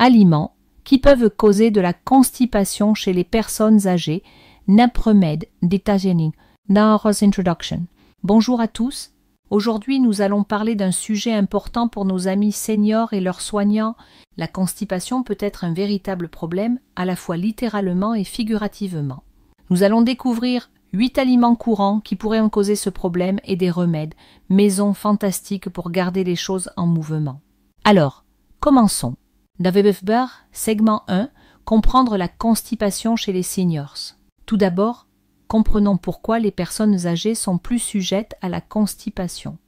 aliments qui peuvent causer de la constipation chez les personnes âgées, Napremed Introduction. Bonjour à tous. Aujourd'hui, nous allons parler d'un sujet important pour nos amis seniors et leurs soignants. La constipation peut être un véritable problème, à la fois littéralement et figurativement. Nous allons découvrir huit aliments courants qui pourraient en causer ce problème et des remèdes, maison fantastiques pour garder les choses en mouvement. Alors, commençons. L'AVEBF-BAR, segment 1, comprendre la constipation chez les seniors. Tout d'abord, comprenons pourquoi les personnes âgées sont plus sujettes à la constipation.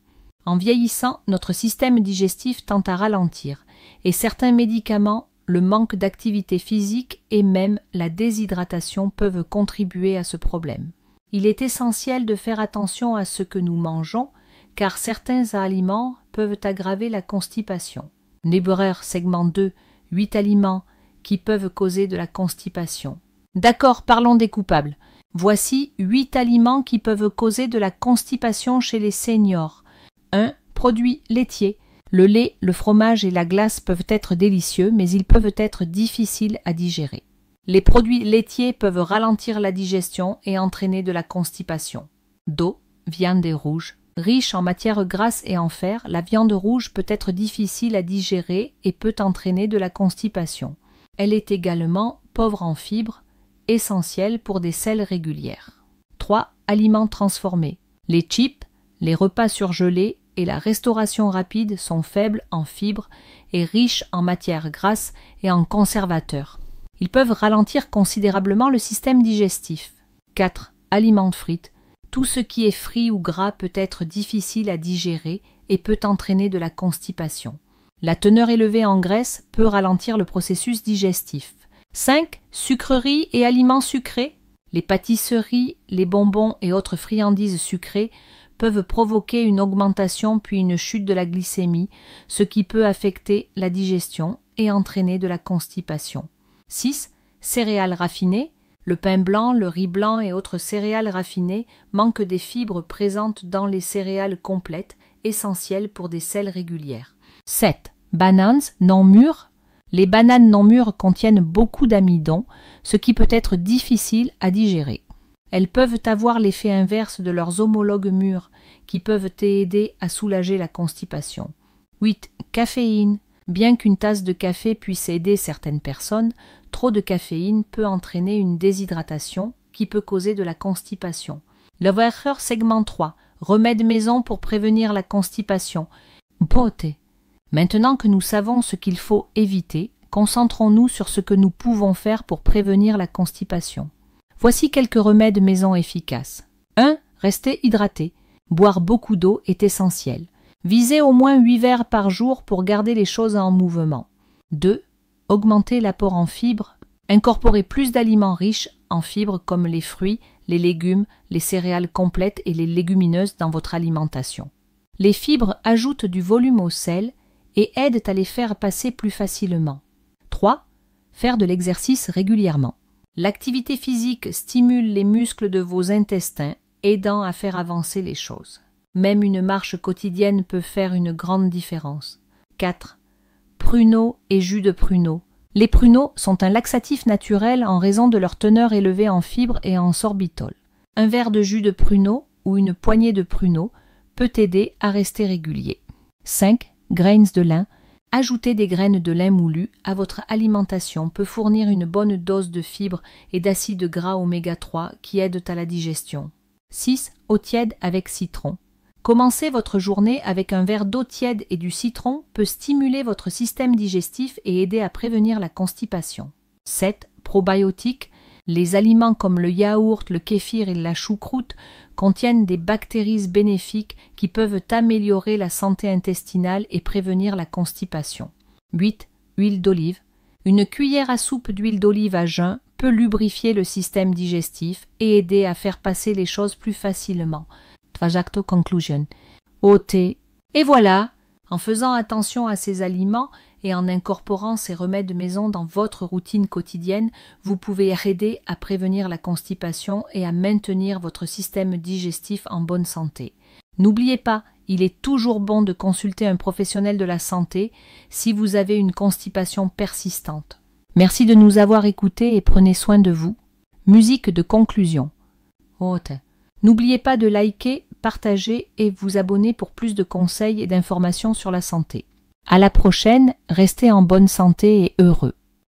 En vieillissant, notre système digestif tend à ralentir, et certains médicaments, le manque d'activité physique et même la déshydratation peuvent contribuer à ce problème. Il est essentiel de faire attention à ce que nous mangeons, car certains aliments peuvent aggraver la constipation huit segment 2, 8 aliments qui peuvent causer de la constipation. D'accord, parlons des coupables. Voici 8 aliments qui peuvent causer de la constipation chez les seniors. 1. Produits laitiers. Le lait, le fromage et la glace peuvent être délicieux, mais ils peuvent être difficiles à digérer. Les produits laitiers peuvent ralentir la digestion et entraîner de la constipation. D'eau, viande et rouge, Riche en matières grasses et en fer, la viande rouge peut être difficile à digérer et peut entraîner de la constipation. Elle est également pauvre en fibres, essentielle pour des selles régulières. 3. Aliments transformés. Les chips, les repas surgelés et la restauration rapide sont faibles en fibres et riches en matières grasses et en conservateurs. Ils peuvent ralentir considérablement le système digestif. 4. Aliments frites. Tout ce qui est frit ou gras peut être difficile à digérer et peut entraîner de la constipation. La teneur élevée en graisse peut ralentir le processus digestif. 5. Sucreries et aliments sucrés. Les pâtisseries, les bonbons et autres friandises sucrées peuvent provoquer une augmentation puis une chute de la glycémie, ce qui peut affecter la digestion et entraîner de la constipation. 6. Céréales raffinées. Le pain blanc, le riz blanc et autres céréales raffinées manquent des fibres présentes dans les céréales complètes, essentielles pour des selles régulières. 7. Bananes non mûres. Les bananes non mûres contiennent beaucoup d'amidon, ce qui peut être difficile à digérer. Elles peuvent avoir l'effet inverse de leurs homologues mûrs, qui peuvent aider à soulager la constipation. 8. Caféine. Bien qu'une tasse de café puisse aider certaines personnes, Trop de caféine peut entraîner une déshydratation qui peut causer de la constipation. segment 3. Remède maison pour prévenir la constipation. Beauté. Maintenant que nous savons ce qu'il faut éviter, concentrons-nous sur ce que nous pouvons faire pour prévenir la constipation. Voici quelques remèdes maison efficaces. 1. Rester hydraté. Boire beaucoup d'eau est essentiel. Visez au moins 8 verres par jour pour garder les choses en mouvement. 2 augmenter l'apport en fibres, Incorporez plus d'aliments riches en fibres comme les fruits, les légumes, les céréales complètes et les légumineuses dans votre alimentation. Les fibres ajoutent du volume au sel et aident à les faire passer plus facilement. 3. Faire de l'exercice régulièrement. L'activité physique stimule les muscles de vos intestins, aidant à faire avancer les choses. Même une marche quotidienne peut faire une grande différence. 4 et jus de pruneaux. Les pruneaux sont un laxatif naturel en raison de leur teneur élevée en fibres et en sorbitol. Un verre de jus de pruneaux ou une poignée de pruneaux peut aider à rester régulier. 5. Graines de lin. Ajouter des graines de lin moulu à votre alimentation peut fournir une bonne dose de fibres et d'acides gras oméga 3 qui aident à la digestion. 6. Eau tiède avec citron. Commencer votre journée avec un verre d'eau tiède et du citron peut stimuler votre système digestif et aider à prévenir la constipation. 7. Probiotiques. Les aliments comme le yaourt, le kéfir et la choucroute contiennent des bactéries bénéfiques qui peuvent améliorer la santé intestinale et prévenir la constipation. 8. Huile d'olive. Une cuillère à soupe d'huile d'olive à jeun peut lubrifier le système digestif et aider à faire passer les choses plus facilement. Conclusion. Et voilà En faisant attention à ces aliments et en incorporant ces remèdes maison dans votre routine quotidienne, vous pouvez aider à prévenir la constipation et à maintenir votre système digestif en bonne santé. N'oubliez pas, il est toujours bon de consulter un professionnel de la santé si vous avez une constipation persistante. Merci de nous avoir écoutés et prenez soin de vous. Musique de conclusion. N'oubliez pas de liker, partagez et vous abonnez pour plus de conseils et d'informations sur la santé. À la prochaine, restez en bonne santé et heureux.